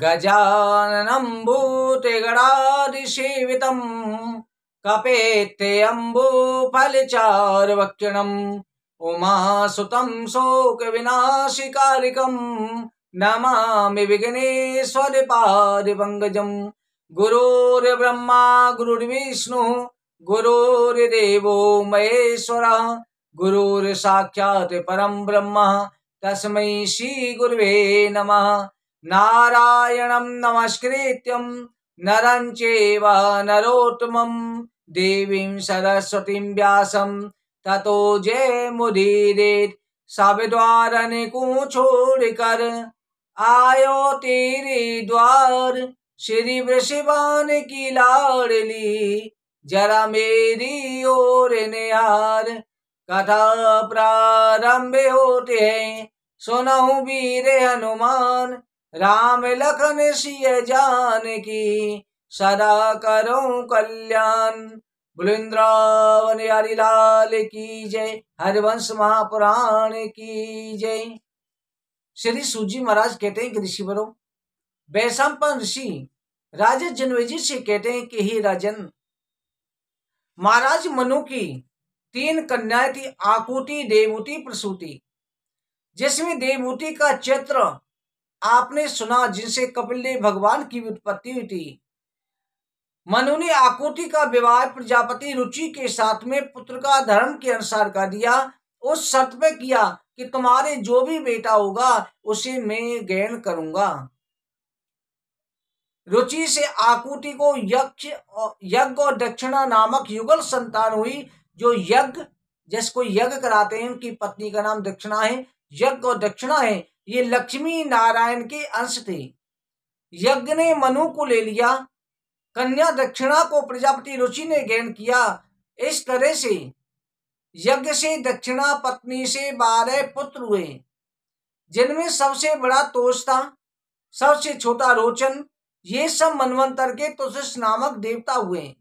गजाननम गजाननं भूतिगणादिसेवितं कपेत्यम्बुफलचार्वक्षिणम् उमासुतं शोकविनाशिकारिकं नमामि विघ्नेश्वरिपादिपङ्गजम् गुरुर्ब्रह्मा गुरुर्विष्णु गुरोर्देव महेश्वरः गुरुर्साक्षात् परम ब्रह्म तस्मै श्रीगुर्वे नमः नारायण नमस्कृत नरं चैव देवी सरस्वती व्या व्यासं ततो जय मुदीरेत् सविद्वार निकूछोड़कर आयो तेरे द्वार श्री वृषिवान की लाडली जरा मेरी ओर निहार कथा प्रारंभ होते हैं सुनऊ वीर हनुमान राम लखन सिय जान की सदा करो कल्याण बुलेन्द्रावन हरि लाल की जय हरिवंश महापुराण की जय श्री सूजी महाराज कहते हैं कि ऋषि ऋषिवरों बैसंपन ऋषि राजा जनवेजी से कहते हैं कि ही राजन महाराज मनु की तीन कन्याएं थी आकुति देवूति प्रसूति जिसमें देवूति का चित्र आपने सुना जिनसे कपिल ने भगवान की उत्पत्ति हुई थी मनु ने आकुति का विवाह प्रजापति रुचि के साथ में पुत्र का धर्म के अनुसार कर दिया उस शर्त पे किया कि तुम्हारे जो भी बेटा होगा उसे मैं ग्रहण करूंगा रुचि से आकुति को यक्ष यज्ञ और दक्षिणा नामक युगल संतान हुई जो यज्ञ जिसको यज्ञ कराते हैं उनकी पत्नी का नाम दक्षिणा है यज्ञ और दक्षिणा है ये लक्ष्मी नारायण के अंश थे यज्ञ ने मनु को ले लिया कन्या दक्षिणा को प्रजापति रुचि ने ग्रहण किया इस तरह से यज्ञ से दक्षिणा पत्नी से बारह पुत्र हुए जिनमें सबसे बड़ा तोष था सबसे छोटा रोचन ये सब मनवंतर के तुष नामक देवता हुए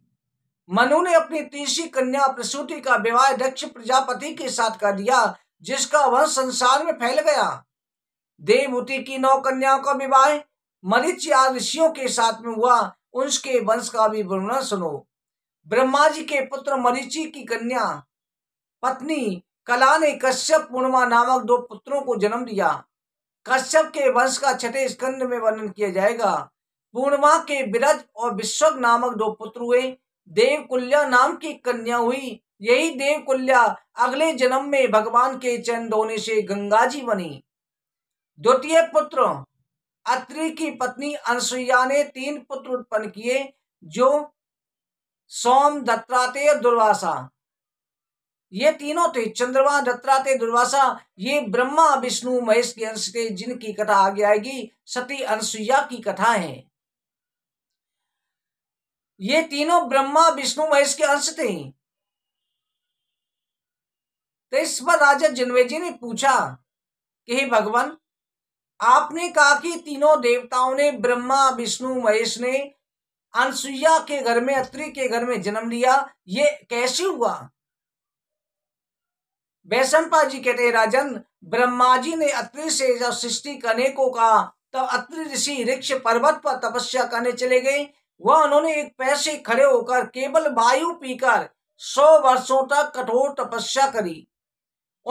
मनु ने अपनी तीसरी कन्या प्रसूति का विवाह दक्ष प्रजापति के साथ कर दिया जिसका वंश संसार में फैल गया देवभूति की नौ कन्याओं का विवाह मरीच ऋषियों के साथ में हुआ उनके वंश का भी वर्णन सुनो ब्रह्मा जी के पुत्र मरीचि की कन्या पत्नी कला ने कश्यप पूर्णमा नामक दो पुत्रों को जन्म दिया कश्यप के वंश का छठे स्कंद में वर्णन किया जाएगा पूर्णमा के बिरज और विश्वक नामक दो पुत्र हुए देवकुल्या नाम की कन्या हुई यही देवकुल्या अगले जन्म में भगवान के चंद होने से गंगा जी बनी द्वितीय पुत्र अत्रि की पत्नी अनसुईया ने तीन पुत्र उत्पन्न किए जो सोम दत्तात्रेय दुर्वासा ये तीनों थे चंद्रमा दत्तात्रेय दुर्वासा ये ब्रह्मा विष्णु महेश के अंश थे जिनकी कथा आगे आएगी सती अनसुईया की कथा है ये तीनों ब्रह्मा विष्णु महेश के अंश थे तो इस पर राजा जिनवे जी ने पूछा कि हे भगवान आपने कहा कि तीनों देवताओं ने ब्रह्मा विष्णु महेश ने अनसुईया के घर में अत्रि के घर में जन्म लिया ये कैसे हुआ वैशंपा जी कहते राजन ब्रह्मा जी ने अत्रि से जब सृष्टि करने को कहा तब अत्रि ऋषि ऋक्ष पर्वत पर तपस्या करने चले गए वह उन्होंने एक पैसे खड़े होकर केवल वायु पीकर सौ वर्षों तक कठोर तपस्या करी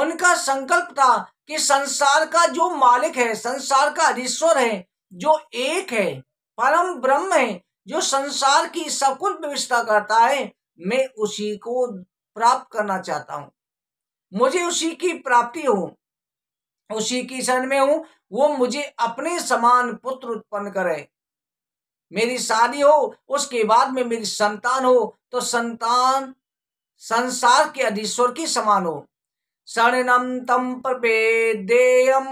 उनका संकल्प था कि संसार का जो मालिक है संसार का अधीश्वर है जो एक है परम ब्रह्म है जो संसार की सब कुछ व्यवस्था करता है मैं उसी को प्राप्त करना चाहता हूं मुझे उसी की प्राप्ति हो उसी की शरण में हूं वो मुझे अपने समान पुत्र उत्पन्न करे मेरी शादी हो उसके बाद में मेरी संतान हो तो संतान संसार के अधीश्वर की समान हो शरणं तं प्रपेदेयं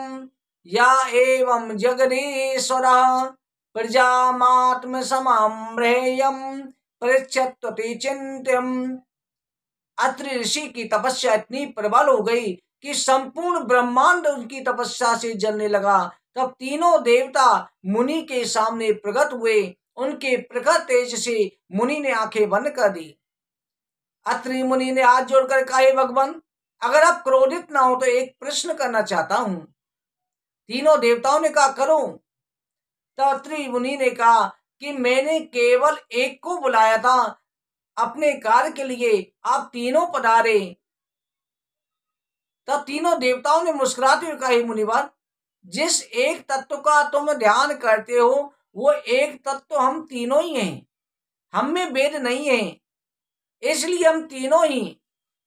या एवं प्रजात्म प्रजामात्मसमाम्रेयं परिचत चिंतम अत्र ऋषि की तपस्या इतनी प्रबल हो गई कि संपूर्ण ब्रह्मांड उनकी तपस्या से जलने लगा तब तीनों देवता मुनि के सामने प्रकट हुए उनके प्रखर तेज से मुनि ने आंखें बंद कर दी अत्रि मुनि ने हाथ जोड़कर कहा भगवान अगर आप क्रोधित ना हो तो एक प्रश्न करना चाहता हूं तीनों देवताओं ने कहा करो तो मुनि ने कहा कि मैंने केवल एक को बुलाया था अपने कार्य के लिए आप तीनों पधारे तब तीनों देवताओं ने मुस्कुराते हुए कहा मुनिवार जिस एक तत्व का तुम ध्यान करते हो वो एक तत्व हम तीनों ही हैं हम में भेद नहीं है इसलिए हम तीनों ही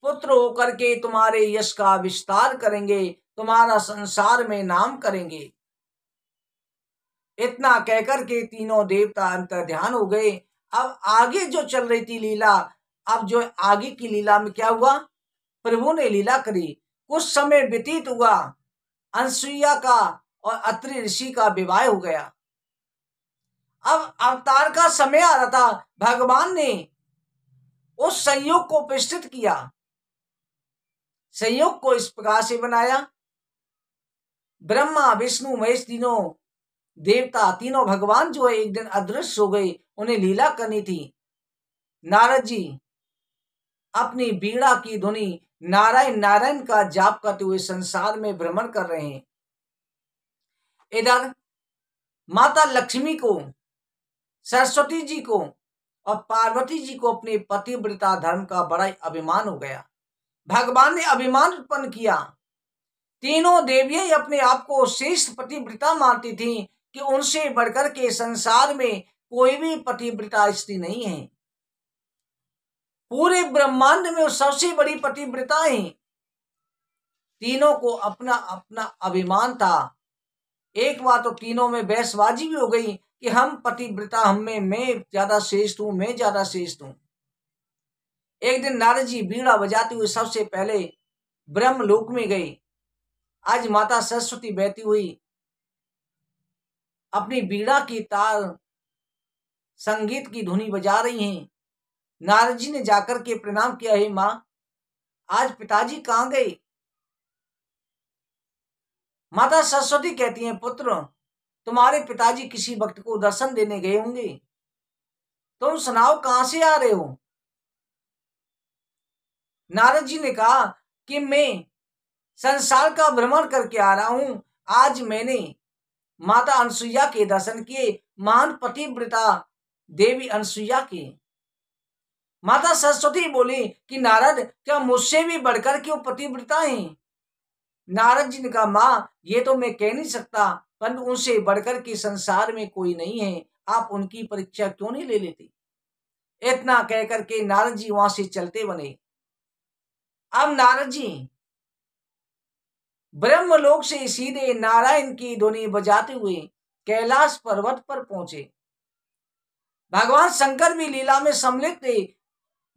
पुत्र होकर के तुम्हारे यश का विस्तार करेंगे तुम्हारा संसार में नाम करेंगे इतना कहकर के तीनों देवता अंतर ध्यान हो गए अब आगे जो चल रही थी लीला अब जो आगे की लीला में क्या हुआ प्रभु ने लीला करी कुछ समय व्यतीत हुआ अनसुईया का और अत्रि ऋषि का विवाह हो गया अब अवतार का समय आ रहा था भगवान ने उस संयोग को प्रस्तुत किया संयोग को इस प्रकार से बनाया ब्रह्मा विष्णु महेश तीनों देवता तीनों भगवान जो है एक दिन अदृश्य हो गए उन्हें लीला करनी थी नारद जी अपनी बीड़ा की ध्वनि नारायण नारायण का जाप करते हुए संसार में भ्रमण कर रहे हैं इधर माता लक्ष्मी को सरस्वती जी को और पार्वती जी को अपने पतिव्रता धर्म का बड़ा अभिमान हो गया भगवान ने अभिमान उत्पन्न किया तीनों देवियां अपने आप को श्रेष्ठ पतिव्रता मानती थीं कि उनसे बढ़कर के संसार में कोई भी पतिव्रता स्त्री नहीं है पूरे ब्रह्मांड में सबसे बड़ी पतिव्रता है तीनों को अपना अपना अभिमान था एक बार तो तीनों में बहसबाजी भी हो गई कि हम पतिव्रता हमें मैं ज्यादा श्रेष्ठ हूं मैं ज्यादा श्रेष्ठ हूं एक दिन नारद जी बीड़ा बजाते हुए सबसे पहले ब्रह्म लोक में गए आज माता सरस्वती बहती हुई अपनी बीड़ा की तार संगीत की धुनी बजा रही हैं नारद जी ने जाकर के प्रणाम किया है माँ आज पिताजी कहाँ गए माता सरस्वती कहती हैं पुत्र तुम्हारे पिताजी किसी वक्त को दर्शन देने गए होंगे तुम सुनाओ कहाँ से आ रहे हो नारद जी ने कहा कि मैं संसार का भ्रमण करके आ रहा हूं आज मैंने माता अनसुईया के दर्शन किए महान पतिव्रता देवी अनसुईया के माता सरस्वती बोली कि नारद क्या मुझसे भी बढ़कर क्यों पतिव्रता है नारद जी ने कहा माँ ये तो मैं कह नहीं सकता पर उनसे बढ़कर के संसार में कोई नहीं है आप उनकी परीक्षा क्यों नहीं ले लेते इतना कहकर के नारद जी वहां से चलते बने अब नारद जी ब्रह्मलोक से सीधे नारायण की ध्वनि बजाते हुए कैलाश पर्वत पर पहुंचे भगवान शंकर भी लीला में सम्मिलित थे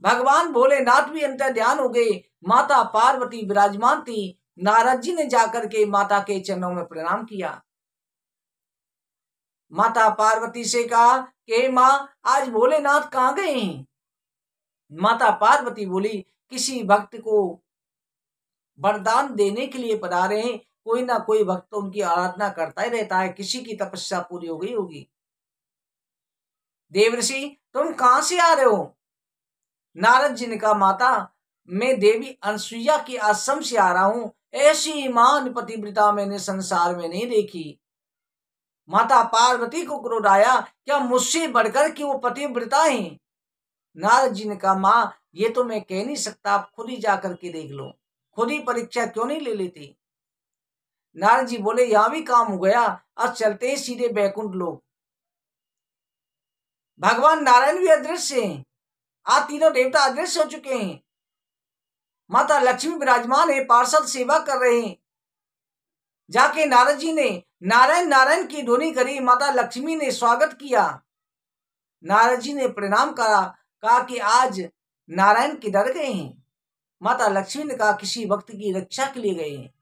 भगवान भोलेनाथ भी अंतर ध्यान हो गए माता पार्वती विराजमान थी नारद जी ने जाकर के माता के चरणों में प्रणाम किया माता पार्वती से कहा कि माँ आज भोलेनाथ कहाँ गए हैं माता पार्वती बोली किसी भक्त को वरदान देने के लिए पधारे हैं कोई ना कोई भक्त तो उनकी आराधना करता ही रहता है किसी की तपस्या पूरी हो गई होगी देवऋषि तुम कहां से आ रहे हो नारद जी ने कहा माता मैं देवी अनसुईया के आश्रम से आ रहा हूं ऐसी ईमान पतिव्रता मैंने संसार में नहीं देखी माता पार्वती को क्रोध आया क्या मुझसे बढ़कर की वो पतिव्रता है नारद जी ने कहा मां ये तो मैं कह नहीं सकता आप खुद ही जा करके देख लो खुद ही परीक्षा क्यों नहीं ले लेती नारायण जी बोले यहां भी काम हो गया अब चलते हैं सीधे बैकुंठ लोग भगवान नारायण भी अदृश्य हैं आज तीनों देवता अदृश्य हो चुके हैं माता लक्ष्मी विराजमान है पार्षद सेवा कर रहे हैं जाके नारद जी ने नारायण नारायण की ध्वनि करी माता लक्ष्मी ने स्वागत किया नारद जी ने प्रणाम करा कहा कि आज नारायण किधर गए हैं माता लक्ष्मी ने कहा किसी भक्त की रक्षा के लिए गए हैं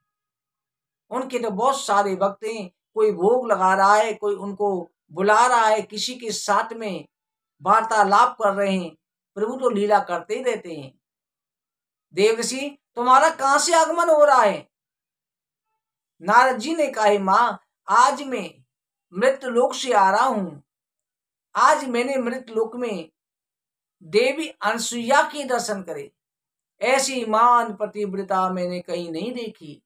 उनके तो बहुत सारे भक्त हैं कोई भोग लगा रहा है कोई उनको बुला रहा है किसी के साथ में वार्तालाप कर रहे हैं प्रभु तो लीला करते ही रहते हैं देवसी तुम्हारा कहाँ से आगमन हो रहा है नारद जी ने कहा माँ आज मैं मृत लोक से आ रहा हूं आज मैंने मृत लोक में देवी अनुसुईया की दर्शन करे ऐसी मान प्रतिव्रता मैंने कहीं नहीं देखी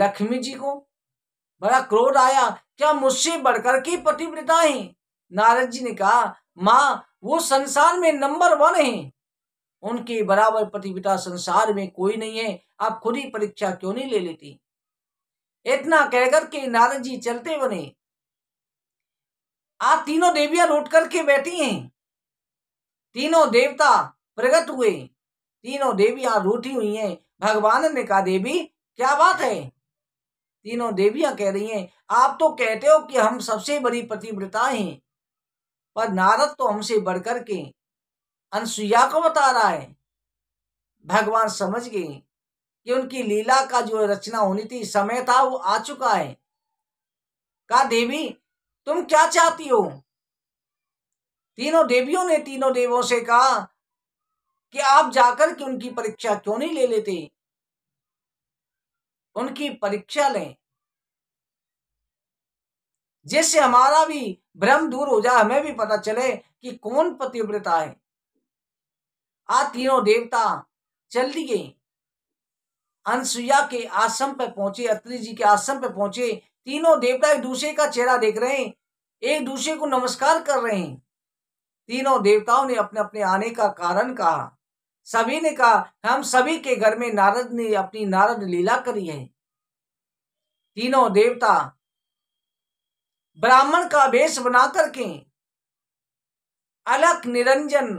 लक्ष्मी जी को बड़ा क्रोध आया क्या मुझसे बढ़कर की पतिव्रता है नारद जी ने कहा माँ वो संसार में नंबर वन है उनके बराबर पतिव्रता संसार में कोई नहीं है आप खुद ही परीक्षा क्यों नहीं ले लेती इतना कहकर के नारद जी चलते बने आज तीनों देवियां लौट करके बैठी हैं तीनों देवता प्रगट हुए तीनों देवियां रूठी हुई हैं भगवान ने कहा देवी क्या बात है तीनों देवियां कह रही हैं आप तो कहते हो कि हम सबसे बड़ी पतिव्रता हैं पर नारद तो हमसे बढ़कर के अनसुया को बता रहा है भगवान समझ गए कि उनकी लीला का जो रचना होनी थी समय था वो आ चुका है कहा देवी तुम क्या चाहती हो तीनों देवियों ने तीनों देवों से कहा कि आप जाकर के उनकी परीक्षा क्यों नहीं ले लेते उनकी परीक्षा लें जिससे हमारा भी भ्रम दूर हो जाए हमें भी पता चले कि कौन पतिव्रता है आ तीनों देवता चल दिए अनसुया के आश्रम पर पहुंचे अत्री जी के आश्रम पर पहुंचे तीनों देवता एक दूसरे का चेहरा देख रहे हैं एक दूसरे को नमस्कार कर रहे हैं तीनों देवताओं ने अपने अपने आने का कारण कहा सभी ने कहा हम सभी के घर में नारद ने अपनी नारद लीला करी है तीनों देवता ब्राह्मण का वेश बना करके अलग निरंजन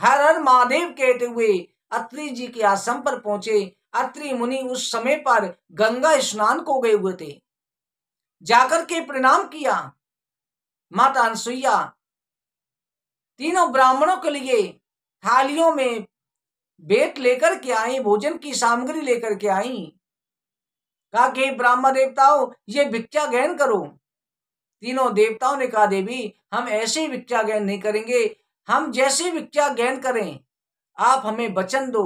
हर हर महादेव कहते हुए अत्रि जी के आश्रम पर पहुंचे अत्रि मुनि उस समय पर गंगा स्नान को गए हुए थे जाकर के प्रणाम किया माता अनसुईया तीनों ब्राह्मणों के लिए थालियों में बेट लेकर के आई भोजन की सामग्री लेकर के आई कहा कि ब्राह्मण देवताओं ये भिक्षा ग्रहण करो तीनों देवताओं ने कहा देवी हम ऐसे भिक्षा ग्रहण नहीं करेंगे हम जैसे भिक्षा ग्रहण करें आप हमें वचन दो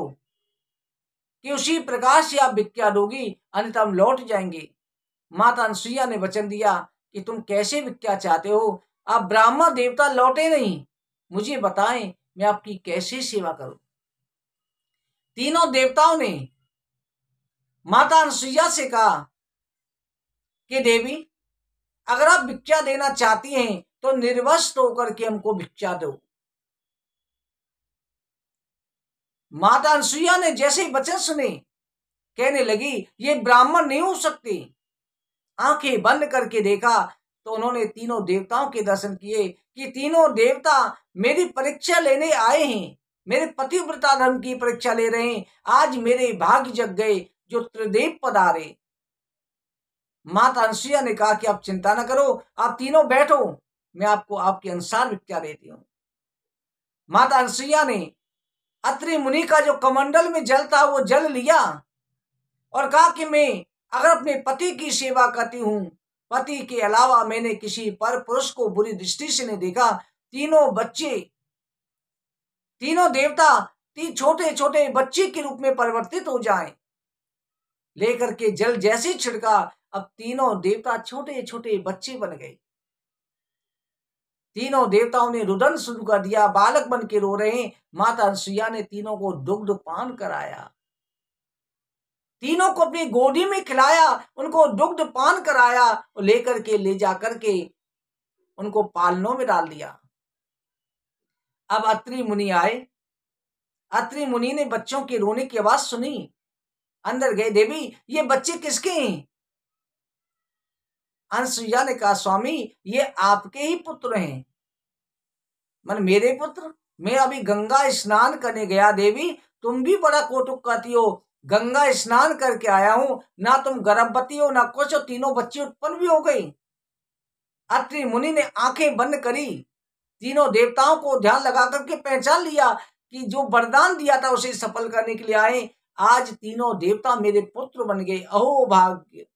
कि उसी प्रकार से आप भिक्षा दोगी अन्यथा हम लौट जाएंगे माता अनुसुईया ने वचन दिया कि तुम कैसे भिक्षा चाहते हो आप ब्राह्मण देवता लौटे नहीं मुझे बताएं मैं आपकी कैसे सेवा करूं तीनों देवताओं ने माता अनुसुईया से कहा कि देवी अगर आप भिक्षा देना चाहती हैं तो निर्वस्त होकर के हमको भिक्षा दो माता अनुसुईया ने जैसे वचन सुने कहने लगी ये ब्राह्मण नहीं हो सकती आंखें बंद करके देखा तो उन्होंने तीनों देवताओं के दर्शन किए कि तीनों देवता मेरी परीक्षा लेने आए हैं मेरे पतिव्रता धर्म की परीक्षा ले रहे हैं आज मेरे भाग्य जग गए जो त्रिदेव पदारे माता अनुसुईया ने कहा कि आप चिंता ना करो आप तीनों बैठो मैं आपको आपके अनुसार विद्या देती हूं माता अनुसुईया ने अत्रि मुनि का जो कमंडल में जल था वो जल लिया और कहा कि मैं अगर अपने पति की सेवा करती हूँ पति के अलावा मैंने किसी पर पुरुष को बुरी दृष्टि से नहीं देखा तीनों बच्चे तीनों देवता तीन छोटे छोटे बच्चे के रूप में परिवर्तित हो जाए लेकर के जल जैसे छिड़का अब तीनों देवता छोटे छोटे बच्चे बन गए तीनों देवताओं ने रुदन शुरू कर दिया बालक बन के रो रहे माता अनुसुईया ने तीनों को दुग्ध पान कराया तीनों को अपनी गोदी में खिलाया उनको दुग्ध पान कराया और लेकर के ले जा करके उनको पालनों में डाल दिया अब अत्रि मुनि आए अत्रि मुनि ने बच्चों के रोने की आवाज सुनी अंदर गए देवी ये बच्चे किसके हैं अनसुईया ने कहा स्वामी ये आपके ही पुत्र हैं मन मेरे पुत्र मैं अभी गंगा स्नान करने गया देवी तुम भी बड़ा कौतुक करती हो गंगा स्नान करके आया हूं ना तुम गर्भवती हो ना कुछ हो तीनों बच्ची उत्पन्न भी हो गई अत्रि मुनि ने आंखें बंद करी तीनों देवताओं को ध्यान लगा करके पहचान लिया कि जो वरदान दिया था उसे सफल करने के लिए आए आज तीनों देवता मेरे पुत्र बन गए अहो भाग्य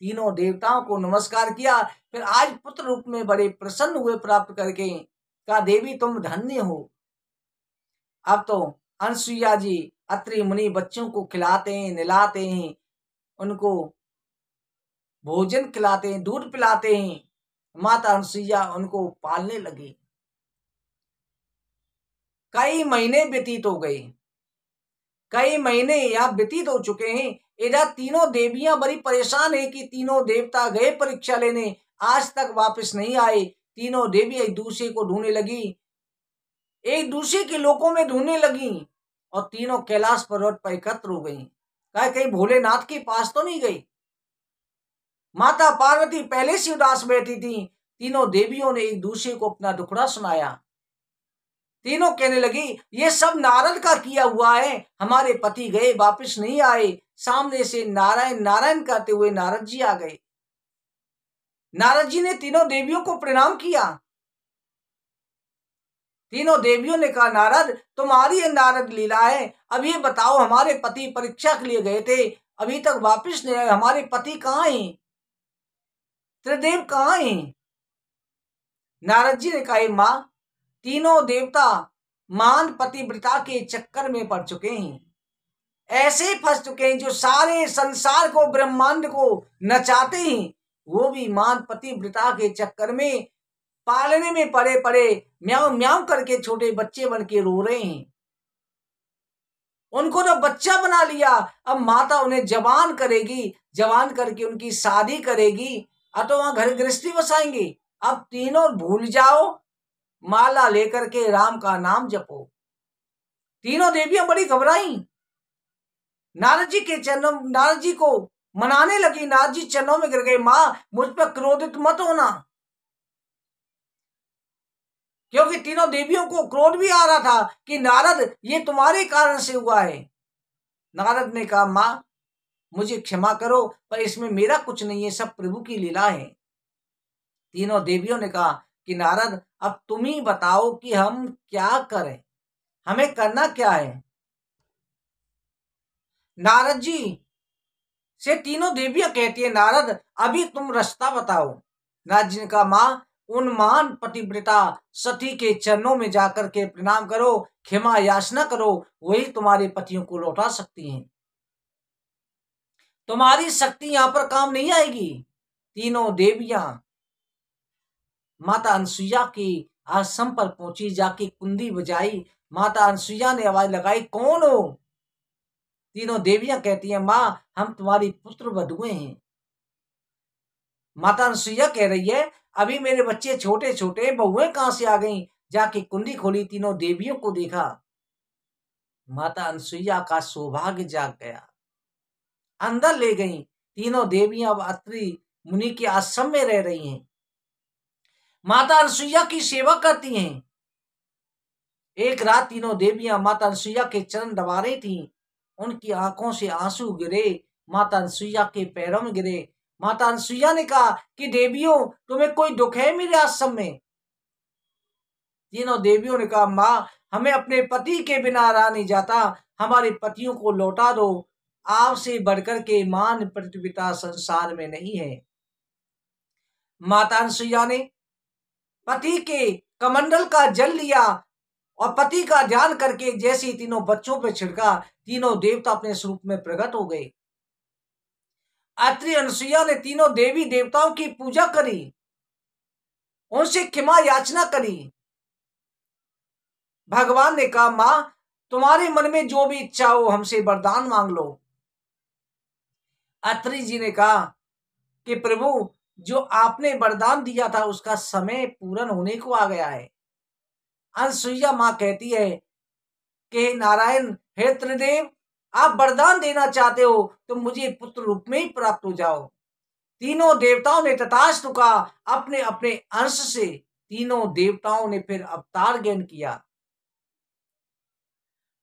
तीनों देवताओं को नमस्कार किया फिर आज पुत्र रूप में बड़े प्रसन्न हुए प्राप्त करके कहा देवी तुम धन्य हो अब तो अनसुईया जी अत्रि मुनि बच्चों को खिलाते हैं नहलाते हैं उनको भोजन खिलाते हैं दूध पिलाते हैं माता अनुसुईया उनको पालने लगी कई महीने व्यतीत हो गए कई महीने यहाँ व्यतीत हो चुके हैं इधर तीनों देवियां बड़ी परेशान है कि तीनों देवता गए परीक्षा लेने आज तक वापस नहीं आए तीनों देवी एक दूसरे को ढूंढने लगी एक दूसरे के लोगों में ढूंढने लगी और तीनों कैलाश पर्वत पर एकत्र हो गई कहे कहीं भोलेनाथ के पास तो नहीं गई माता पार्वती पहले से उदास बैठी थी तीनों देवियों ने एक दूसरे को अपना दुखड़ा सुनाया तीनों कहने लगी ये सब नारद का किया हुआ है हमारे पति गए वापस नहीं आए सामने से नारायण नारायण कहते हुए नारद जी आ गए नारद जी ने तीनों देवियों को प्रणाम किया तीनों देवियों ने कहा नारद तुम्हारी ये नारद लीला है अब ये बताओ हमारे पति परीक्षा के लिए गए थे अभी तक वापिस नहीं आए हमारे पति कहाँ हैं त्रिदेव कहाँ हैं नारद जी ने कहा माँ तीनों देवता मान पतिव्रता के चक्कर में पड़ चुके हैं ऐसे फंस चुके हैं जो सारे संसार को ब्रह्मांड को नचाते हैं वो भी मान पतिव्रता के चक्कर में पालने में पड़े पड़े म्याव म्याव करके छोटे बच्चे बन के रो रहे हैं उनको तो बच्चा बना लिया अब माता उन्हें जवान करेगी जवान करके उनकी शादी करेगी अतो वहां घर गृहस्थी बसाएंगे अब तीनों भूल जाओ माला लेकर के राम का नाम जपो तीनों देवियां बड़ी घबराई नारद जी के चरणों नारद जी को मनाने लगी नारद जी चरणों में गिर गए मां मुझ पर क्रोधित मत होना क्योंकि तीनों देवियों को क्रोध भी आ रहा था कि नारद ये तुम्हारे कारण से हुआ है नारद ने कहा माँ मुझे क्षमा करो पर इसमें मेरा कुछ नहीं है सब प्रभु की लीला है तीनों देवियों ने कहा कि नारद अब तुम ही बताओ कि हम क्या करें हमें करना क्या है नारद जी से तीनों देवियां कहती है नारद अभी तुम रास्ता बताओ नारद जी ने कहा मां उन महान पतिव्रता सती के चरणों में जाकर के प्रणाम करो क्षमा याचना करो वही तुम्हारे पतियों को लौटा सकती हैं तुम्हारी शक्ति यहां पर काम नहीं आएगी तीनों देवियां माता अनुसुईया की आश्रम पर पहुंची जाके कुंदी बजाई माता अनुसुईया ने आवाज लगाई कौन हो तीनों देवियां कहती हैं माँ हम तुम्हारी पुत्र बधुए हैं माता अनुसुईया कह रही है अभी मेरे बच्चे छोटे छोटे बहुएं कहां से आ गईं जाके कुंडी खोली तीनों देवियों को देखा माता अनसुईया का सौभाग्य जाग गया अंदर ले गईं तीनों देवियां अब अत्रि मुनि के आश्रम में रह रही हैं माता अनुसुईया की सेवा करती हैं एक रात तीनों देवियां माता अनुसुईया के चरण दबा रही थी उनकी आंखों से आंसू गिरे माता अनुसुईया के पैरों में गिरे माता अनुसुईया ने कहा कि देवियों तुम्हें कोई दुख है मेरे आश्रम में तीनों देवियों ने कहा माँ हमें अपने पति के बिना रहा नहीं जाता हमारे पतियों को लौटा दो आपसे बढ़कर के मान प्रतिपिता संसार में नहीं है माता अनुसुईया ने पति के कमंडल का जल लिया और पति का ध्यान करके जैसे तीनों बच्चों पर छिड़का तीनों देवता अपने स्वरूप में प्रकट हो गए अत्री अनुसुईया ने तीनों देवी देवताओं की पूजा करी उनसे क्षमा याचना करी भगवान ने कहा मां तुम्हारे मन में जो भी इच्छा हो हमसे वरदान मांग लो अत्री जी ने कहा कि प्रभु जो आपने वरदान दिया था उसका समय पूर्ण होने को आ गया है अनुसुईया मां कहती है कि नारायण हे त्रिदेव आप वरदान देना चाहते हो तो मुझे पुत्र रूप में ही प्राप्त हो जाओ तीनों देवताओं ने तथास्तु का अपने अपने अंश से तीनों देवताओं ने फिर अवतार ज्ञान किया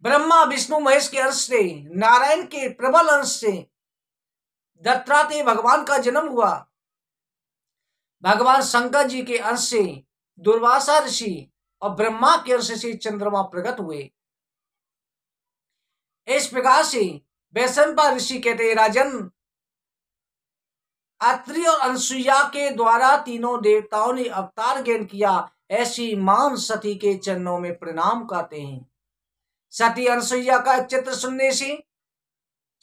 ब्रह्मा विष्णु महेश के अंश से नारायण के प्रबल अंश से दत्तात्रेय भगवान का जन्म हुआ भगवान शंकर जी के अंश से दुर्वासा ऋषि और ब्रह्मा के अंश से चंद्रमा प्रकट हुए इस प्रकार से वैशंपा ऋषि कहते राजन अत्रि और अनुसुईया के द्वारा तीनों देवताओं ने अवतार ग्रहण किया ऐसी मान सती के चरणों में प्रणाम करते हैं सती अनसुईया का चित्र सुनने से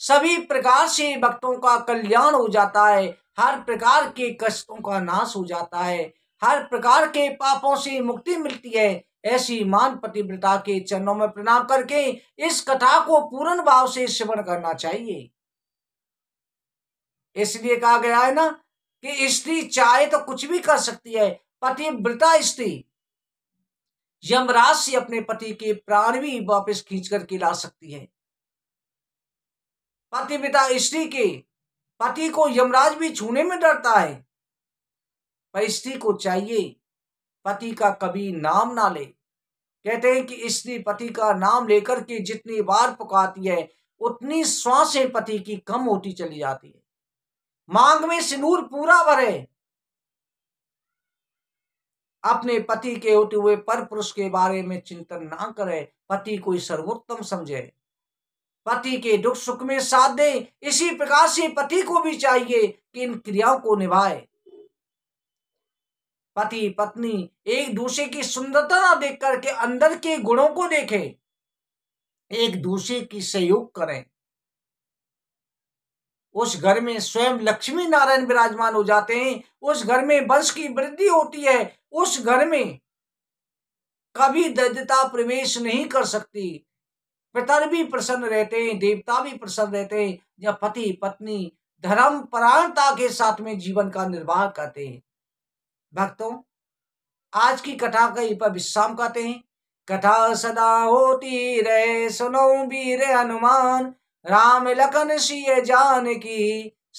सभी प्रकार से भक्तों का कल्याण हो जाता है हर प्रकार के कष्टों का नाश हो जाता है हर प्रकार के पापों से मुक्ति मिलती है ऐसी मान पतिव्रता के चरणों में प्रणाम करके इस कथा को पूर्ण भाव से श्रवण करना चाहिए इसलिए कहा गया है ना कि स्त्री चाहे तो कुछ भी कर सकती है पतिव्रता स्त्री यमराज से अपने पति के प्राण भी वापस खींच करके ला सकती है पतिव्रता स्त्री के पति को यमराज भी छूने में डरता है पर स्त्री को चाहिए पति का कभी नाम ना ले कहते हैं कि स्त्री पति का नाम लेकर के जितनी बार पुकारती है उतनी श्वासें पति की कम होती चली जाती है मांग में सिंदूर पूरा भरे अपने पति के होते हुए पर पुरुष के बारे में चिंतन ना करे पति को सर्वोत्तम समझे पति के दुख सुख में साथ दे इसी प्रकार से पति को भी चाहिए कि इन क्रियाओं को निभाए पति पत्नी एक दूसरे की सुंदरता ना देख करके अंदर के गुणों को देखें एक दूसरे की सहयोग करें उस घर में स्वयं लक्ष्मी नारायण विराजमान हो जाते हैं उस घर में वंश की वृद्धि होती है उस घर में कभी दरिद्रता प्रवेश नहीं कर सकती पितर भी प्रसन्न रहते हैं देवता भी प्रसन्न रहते हैं जब पति पत्नी धर्म परायणता के साथ में जीवन का निर्वाह करते हैं भक्तों आज की कथा का पर विश्राम कहते हैं कथा सदा होती रहे सुनो वीर हनुमान राम लखन सी जान की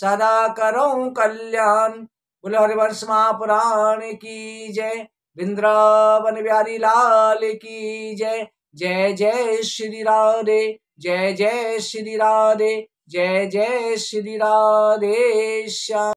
सदा करो कल्याण बोलो हरिवंश महापुराण की जय वृंदावन बिहारी लाल की जय जय जय श्री राधे जय जय श्री राधे जय जय श्री राधे श्याम